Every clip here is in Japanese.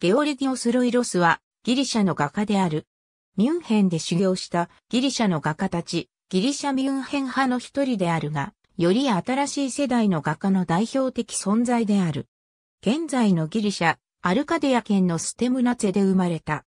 ゲオルギオス・ロイロスはギリシャの画家である。ミュンヘンで修行したギリシャの画家たち、ギリシャ・ミュンヘン派の一人であるが、より新しい世代の画家の代表的存在である。現在のギリシャ、アルカデア県のステムナツェで生まれた。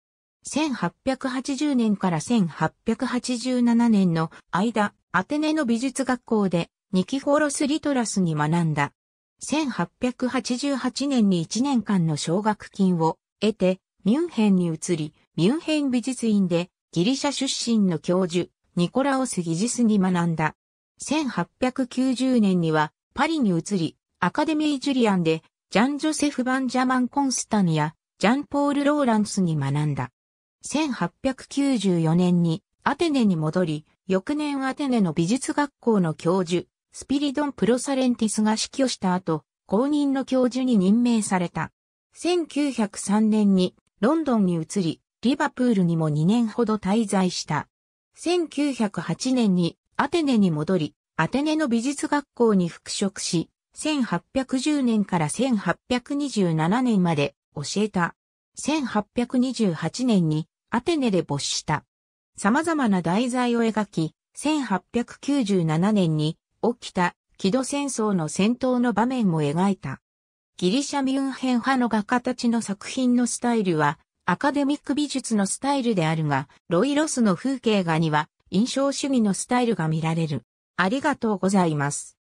1880年から1887年の間、アテネの美術学校でニキフォロス・リトラスに学んだ。1888年に1年間の奨学金を得て、ミュンヘンに移り、ミュンヘン美術院でギリシャ出身の教授、ニコラオス・ギジスに学んだ。1890年にはパリに移り、アカデミー・ジュリアンで、ジャン・ジョセフ・バンジャマン・コンスタニア、ジャンポール・ローランスに学んだ。1894年にアテネに戻り、翌年アテネの美術学校の教授、スピリドン・プロサレンティスが死去した後、後任の教授に任命された。1903年にロンドンに移り、リバプールにも2年ほど滞在した。1908年にアテネに戻り、アテネの美術学校に復職し、1810年から1827年まで教えた。1828年にアテネで没した。様々な題材を描き、1897年に起きた木戸戦争の戦闘の場面も描いた。ギリシャミュンヘン派の画家たちの作品のスタイルはアカデミック美術のスタイルであるが、ロイロスの風景画には印象主義のスタイルが見られる。ありがとうございます。